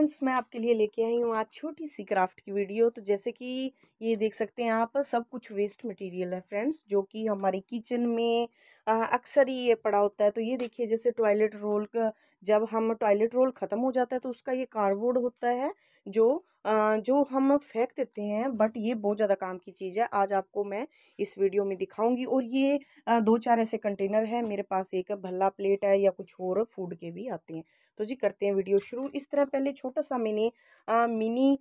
friends मैं आपके लिए लेके आई हूँ आज छोटी सी क्राफ्ट की वीडियो तो जैसे कि ये देख सकते हैं यहाँ पर सब कुछ वेस्ट मटेरियल है फ्रेंड्स जो कि हमारे किचन में अक्सर ही ये पड़ा होता है तो ये देखिए जैसे टॉयलेट रोल का जब हम टॉयलेट रोल ख़त्म हो जाता है तो उसका ये कार्डबोर्ड होता है जो जो हम फेंक देते हैं बट ये बहुत ज़्यादा काम की चीज़ है आज आपको मैं इस वीडियो में दिखाऊंगी और ये दो चार ऐसे कंटेनर है मेरे पास एक भल्ला प्लेट है या कुछ और फूड के भी आते हैं तो जी करते हैं वीडियो शुरू इस तरह पहले छोटा सा मैंने मिनी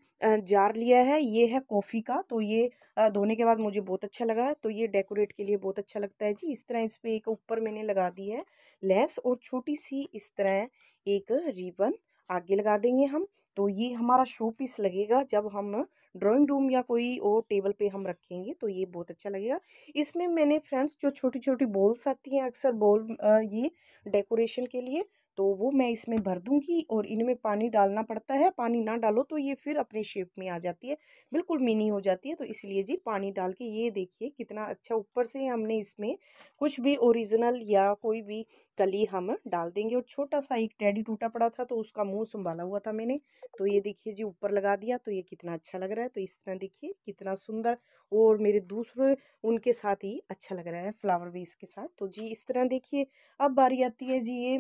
जार लिया है ये है कॉफ़ी का तो ये धोने के बाद मुझे बहुत अच्छा लगा तो ये डेकोरेट के लिए बहुत अच्छा लगता है जी इस तरह इस पर एक ऊपर मैंने लगा दी है लेस और छोटी सी इस तरह एक रिबन आगे लगा देंगे हम तो ये हमारा शो पीस लगेगा जब हम ड्राइंग रूम या कोई और टेबल पे हम रखेंगे तो ये बहुत अच्छा लगेगा इसमें मैंने फ्रेंड्स जो छोटी छोटी बॉल्स आती हैं अक्सर बॉल ये डेकोरेशन के लिए तो वो मैं इसमें भर दूँगी और इनमें पानी डालना पड़ता है पानी ना डालो तो ये फिर अपने शेप में आ जाती है बिल्कुल मिनी हो जाती है तो इसलिए जी पानी डाल के ये देखिए कितना अच्छा ऊपर से हमने इसमें कुछ भी ओरिजिनल या कोई भी कली हम डाल देंगे और छोटा सा एक टैडी टूटा पड़ा था तो उसका मुँह संभाला हुआ था मैंने तो ये देखिए जी ऊपर लगा दिया तो ये कितना अच्छा लग रहा है तो इस तरह देखिए कितना सुंदर और मेरे दूसरे उनके साथ ही अच्छा लग रहा है फ्लावर भी इसके साथ तो जी इस तरह देखिए अब बारी आती है जी ये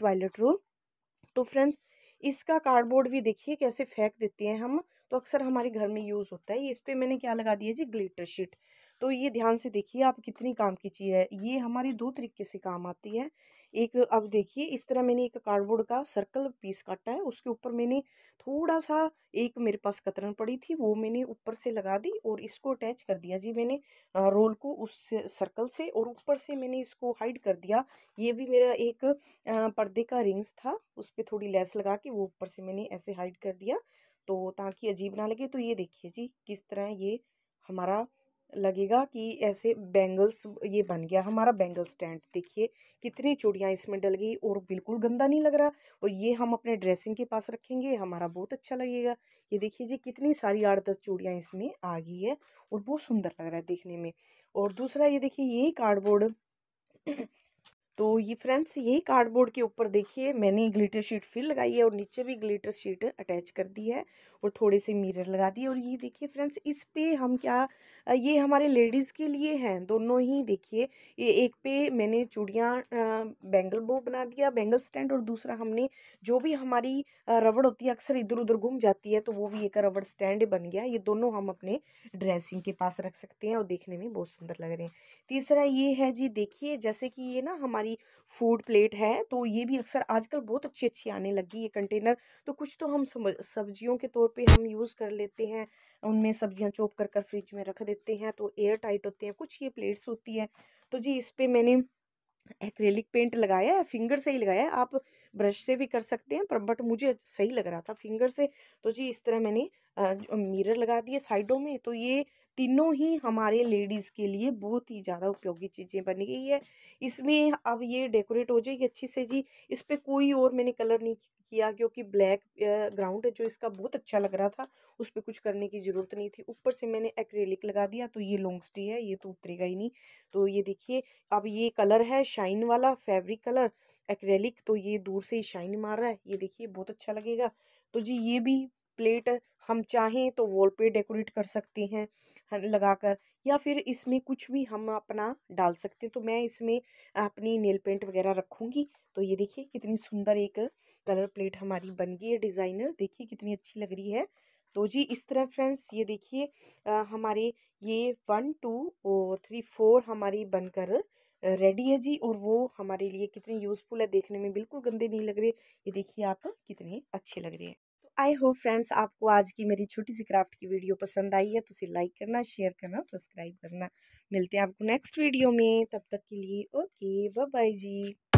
टॉयलेट रोल तो फ्रेंड्स इसका कार्डबोर्ड भी देखिए कैसे फेंक देते हैं हम तो अक्सर हमारे घर में यूज़ होता है इस पर मैंने क्या लगा दिया जी ग्लिटर शीट तो ये ध्यान से देखिए आप कितनी काम की चीज़ है ये हमारी दो तरीके से काम आती है एक अब देखिए इस तरह मैंने एक कार्डबोर्ड का सर्कल पीस काटा है उसके ऊपर मैंने थोड़ा सा एक मेरे पास कतरन पड़ी थी वो मैंने ऊपर से लगा दी और इसको अटैच कर दिया जी मैंने रोल को उस सर्कल से और ऊपर से मैंने इसको हाइड कर दिया ये भी मेरा एक पर्दे का रिंग्स था उस पर थोड़ी लेस लगा के वो ऊपर से मैंने ऐसे हाइड कर दिया तो ताकि अजीब ना लगे तो ये देखिए जी किस तरह ये हमारा लगेगा कि ऐसे बैंगल्स ये बन गया हमारा बैंगल स्टैंड देखिए कितनी चूड़ियाँ इसमें डल गई और बिल्कुल गंदा नहीं लग रहा और ये हम अपने ड्रेसिंग के पास रखेंगे हमारा बहुत अच्छा लगेगा ये देखिए जी कितनी सारी आठ दस चूड़ियाँ इसमें आ गई है और बहुत सुंदर लग रहा है देखने में और दूसरा ये देखिए यही कार्डबोर्ड तो ये फ्रेंड्स यही कार्डबोर्ड के ऊपर देखिए मैंने ग्लिटर शीट फिल लगाई है और नीचे भी ग्लिटर शीट अटैच कर दी है और थोड़े से मिरर लगा दिए और ये देखिए फ्रेंड्स इस पर हम क्या ये हमारे लेडीज़ के लिए हैं दोनों ही देखिए ये एक पे मैंने चूड़ियाँ बैंगल बो बना दिया बैंगल स्टैंड और दूसरा हमने जो भी हमारी रबड़ होती है अक्सर इधर उधर घूम जाती है तो वो भी एक रबड़ स्टैंड बन गया ये दोनों हम अपने ड्रेसिंग के पास रख सकते हैं और देखने में बहुत सुंदर लग रहे हैं तीसरा ये है जी देखिए जैसे कि ये ना हमारी फूड प्लेट है तो ये भी अक्सर आजकल बहुत अच्छी अच्छी आने लगी ये कंटेनर तो कुछ तो हम सब्जियों के तौर पर हम यूज़ कर लेते हैं उनमें सब्जियाँ चोप कर कर फ्रिज में रख देते देते हैं तो एयर टाइट होते हैं कुछ ये प्लेट्स होती है तो जी इस पर मैंने एक्रेलिक पेंट लगाया है फिंगर से ही लगाया है आप ब्रश से भी कर सकते हैं पर बट मुझे सही लग रहा था फिंगर से तो जी इस तरह मैंने मिरर लगा दिए साइडों में तो ये तीनों ही हमारे लेडीज़ के लिए बहुत ही ज़्यादा उपयोगी चीज़ें बन गई है इसमें अब ये डेकोरेट हो जाएगी अच्छी से जी इस पर कोई और मैंने कलर नहीं किया क्योंकि ब्लैक ग्राउंड है जो इसका बहुत अच्छा लग रहा था उस पर कुछ करने की ज़रूरत नहीं थी ऊपर से मैंने एक्रेलिक लगा दिया तो ये लॉन्ग स्टे है ये तो उतरेगा ही नहीं तो ये देखिए अब ये कलर है शाइन वाला फैब्रिक कलर एक्रेलिक तो ये दूर से ही शाइन मार रहा है ये देखिए बहुत अच्छा लगेगा तो जी ये भी प्लेट हम चाहें तो वॉल पे डेकोरेट कर सकते हैं लगाकर या फिर इसमें कुछ भी हम अपना डाल सकते हैं तो मैं इसमें अपनी नेल पेंट वगैरह रखूँगी तो ये देखिए कितनी सुंदर एक कलर प्लेट हमारी बन गई है डिज़ाइनर देखिए कितनी अच्छी लग रही है तो जी इस तरह फ्रेंड्स ये देखिए हमारे ये वन टू और थ्री फोर हमारी बनकर रेडी है जी और वो हमारे लिए कितने यूज़फुल है देखने में बिल्कुल गंदे नहीं लग रहे ये देखिए आप कितने अच्छे लग रहे हैं तो आई होप फ्रेंड्स आपको आज की मेरी छोटी सी क्राफ्ट की वीडियो पसंद आई है तो उसे लाइक करना शेयर करना सब्सक्राइब करना मिलते हैं आपको नेक्स्ट वीडियो में तब तक के लिए ओके बाय जी